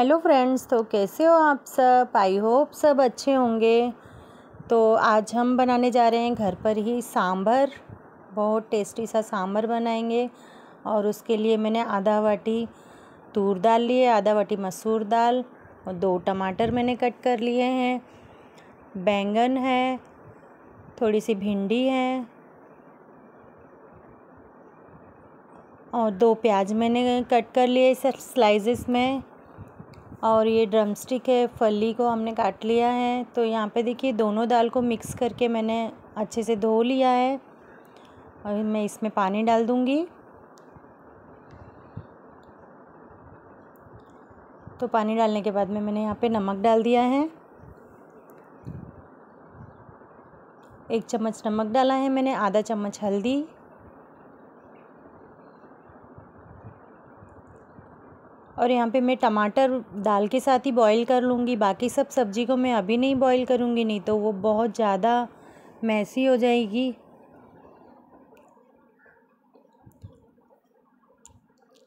hello friends तो कैसे हो आप सब आई होप सब अच्छे होंगे तो आज हम बनाने जा रहे हैं घर पर ही सांभर बहुत टेस्टी सा सांभर बनाएंगे और उसके लिए मैंने आधा वाटी तूर दाल लिए आधा वाटी मसूर दाल और दो टमाटर मैंने कट कर लिए हैं बैंगन है थोड़ी सी भिंडी है और दो प्याज मैंने कट कर लिए सब स्लाइसेस में और ये ड्रम स्टिक है फली को हमने काट लिया है तो यहाँ पे देखिए दोनों दाल को मिक्स करके मैंने अच्छे से धो लिया है और मैं इसमें पानी डाल दूँगी तो पानी डालने के बाद में मैंने यहाँ पे नमक डाल दिया है एक चम्मच नमक डाला है मैंने आधा चम्मच हल्दी और यहाँ पे मैं टमाटर दाल के साथ ही बॉईल कर लूँगी बाकी सब सब्ज़ी को मैं अभी नहीं बॉईल करूँगी नहीं तो वो बहुत ज़्यादा मैसी हो जाएगी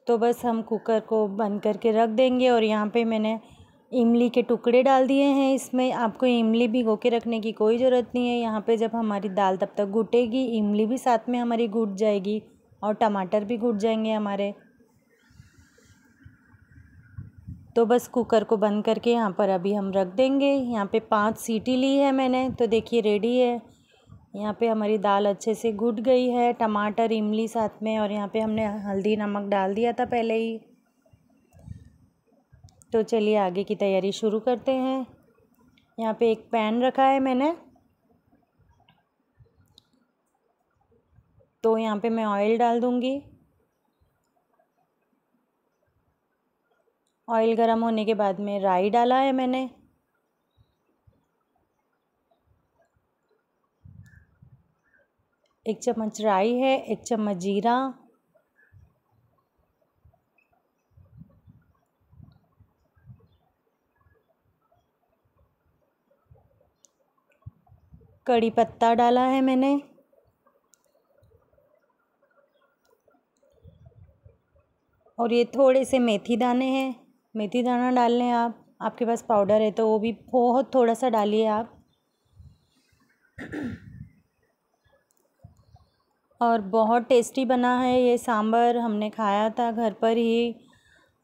तो बस हम कुकर को बंद करके रख देंगे और यहाँ पे मैंने इमली के टुकड़े डाल दिए हैं इसमें आपको इमली भिगो के रखने की कोई ज़रूरत नहीं है यहाँ पे जब हमारी दाल तब तक घुटेगी इमली भी साथ में हमारी घुट जाएगी और टमाटर भी घुट जाएंगे हमारे तो बस कुकर को बंद करके यहाँ पर अभी हम रख देंगे यहाँ पे पांच सीटी ली है मैंने तो देखिए रेडी है यहाँ पे हमारी दाल अच्छे से घुट गई है टमाटर इमली साथ में और यहाँ पे हमने हल्दी नमक डाल दिया था पहले ही तो चलिए आगे की तैयारी शुरू करते हैं यहाँ पे एक पैन रखा है मैंने तो यहाँ पे मैं ऑयल डाल दूँगी ऑयल गर्म होने के बाद में राई डाला है मैंने एक चम्मच राई है एक चम्मच जीरा कड़ी पत्ता डाला है मैंने और ये थोड़े से मेथी दाने हैं मेथी दाना डाल लें आप आपके पास पाउडर है तो वो भी बहुत थोड़ा सा डालिए आप और बहुत टेस्टी बना है ये सांभर हमने खाया था घर पर ही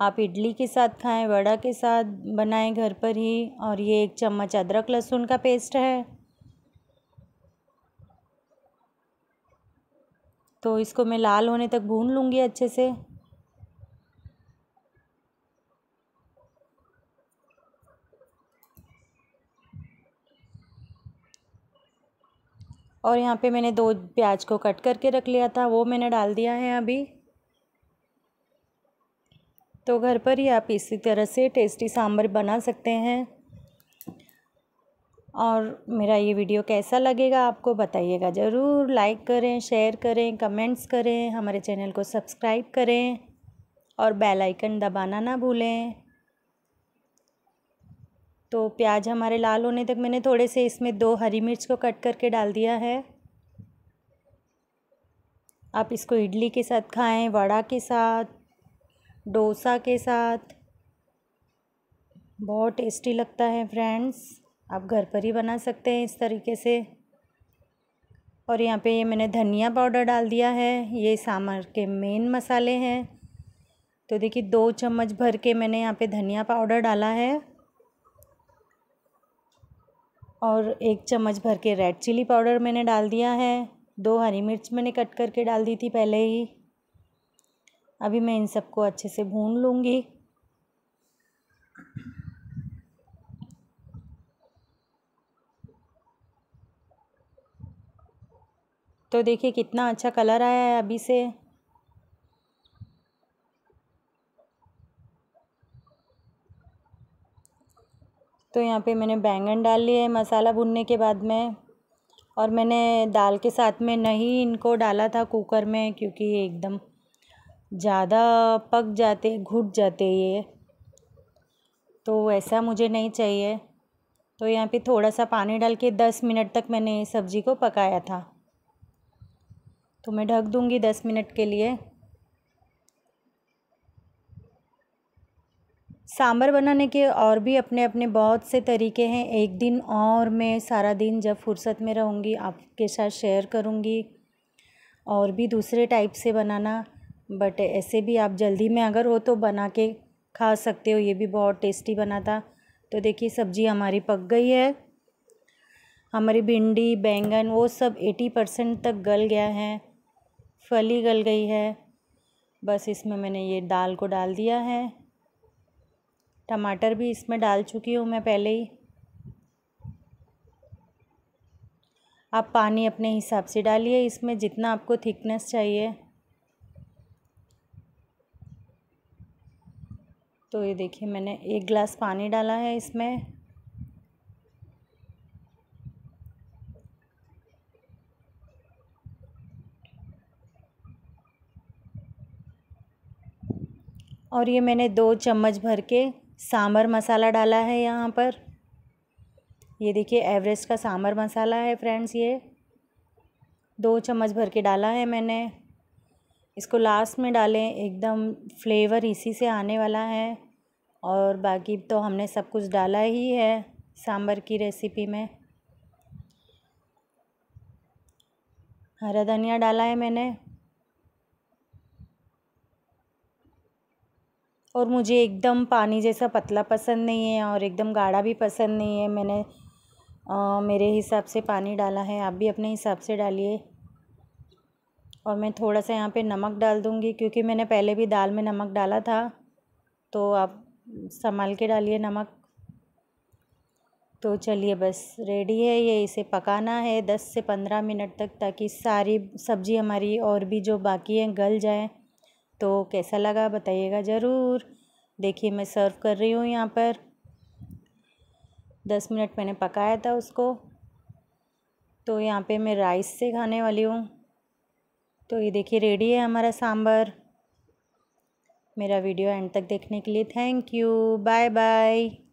आप इडली के साथ खाएं वड़ा के साथ बनाएं घर पर ही और ये एक चम्मच अदरक लहसुन का पेस्ट है तो इसको मैं लाल होने तक भून लूँगी अच्छे से और यहाँ पे मैंने दो प्याज को कट करके रख लिया था वो मैंने डाल दिया है अभी तो घर पर ही आप इसी तरह से टेस्टी सांभर बना सकते हैं और मेरा ये वीडियो कैसा लगेगा आपको बताइएगा ज़रूर लाइक करें शेयर करें कमेंट्स करें हमारे चैनल को सब्सक्राइब करें और बेल आइकन दबाना ना भूलें तो प्याज हमारे लाल होने तक मैंने थोड़े से इसमें दो हरी मिर्च को कट करके डाल दिया है आप इसको इडली के साथ खाएं वड़ा के साथ डोसा के साथ बहुत टेस्टी लगता है फ्रेंड्स आप घर पर ही बना सकते हैं इस तरीके से और यहाँ पे ये मैंने धनिया पाउडर डाल दिया है ये सांभर के मेन मसाले हैं तो देखिए दो चम्मच भर के मैंने यहाँ पे धनिया पाउडर डाला है और एक चम्मच भर के रेड चिली पाउडर मैंने डाल दिया है दो हरी मिर्च मैंने कट करके डाल दी थी पहले ही अभी मैं इन सबको अच्छे से भून लूँगी तो देखिए कितना अच्छा कलर आया है अभी से तो यहाँ पे मैंने बैंगन डाल लिए मसाला भुनने के बाद में और मैंने दाल के साथ में नहीं इनको डाला था कुकर में क्योंकि ये एकदम ज़्यादा पक जाते घुट जाते ये तो ऐसा मुझे नहीं चाहिए तो यहाँ पे थोड़ा सा पानी डाल के दस मिनट तक मैंने सब्ज़ी को पकाया था तो मैं ढक दूँगी दस मिनट के लिए सांभर बनाने के और भी अपने अपने बहुत से तरीके हैं एक दिन और मैं सारा दिन जब फुर्सत में रहूँगी आपके साथ शेयर करूँगी और भी दूसरे टाइप से बनाना बट ऐसे भी आप जल्दी में अगर हो तो बना के खा सकते हो ये भी बहुत टेस्टी बना था तो देखिए सब्ज़ी हमारी पक गई है हमारी भिंडी बैंगन वो सब एटी परसेंट तक गल गया है फली गल गई है बस इसमें मैंने ये दाल को डाल दिया है टमाटर भी इसमें डाल चुकी हूँ मैं पहले ही आप पानी अपने हिसाब से डालिए इसमें जितना आपको थिकनेस चाहिए तो ये देखिए मैंने एक गिलास पानी डाला है इसमें और ये मैंने दो चम्मच भर के सांभर मसाला डाला है यहाँ पर ये देखिए एवरेस्ट का सांभर मसाला है फ्रेंड्स ये दो चम्मच भर के डाला है मैंने इसको लास्ट में डालें एकदम फ्लेवर इसी से आने वाला है और बाकी तो हमने सब कुछ डाला ही है सांभर की रेसिपी में हरा धनिया डाला है मैंने और मुझे एकदम पानी जैसा पतला पसंद नहीं है और एकदम गाढ़ा भी पसंद नहीं है मैंने आ, मेरे हिसाब से पानी डाला है आप भी अपने हिसाब से डालिए और मैं थोड़ा सा यहाँ पे नमक डाल दूँगी क्योंकि मैंने पहले भी दाल में नमक डाला था तो आप संभाल के डालिए नमक तो चलिए बस रेडी है ये इसे पकाना है दस से पंद्रह मिनट तक ताकि सारी सब्ज़ी हमारी और भी जो बाकी हैं गल जाएँ तो कैसा लगा बताइएगा ज़रूर देखिए मैं सर्व कर रही हूँ यहाँ पर दस मिनट मैंने पकाया था उसको तो यहाँ पे मैं राइस से खाने वाली हूँ तो ये देखिए रेडी है हमारा सांभर मेरा वीडियो एंड तक देखने के लिए थैंक यू बाय बाय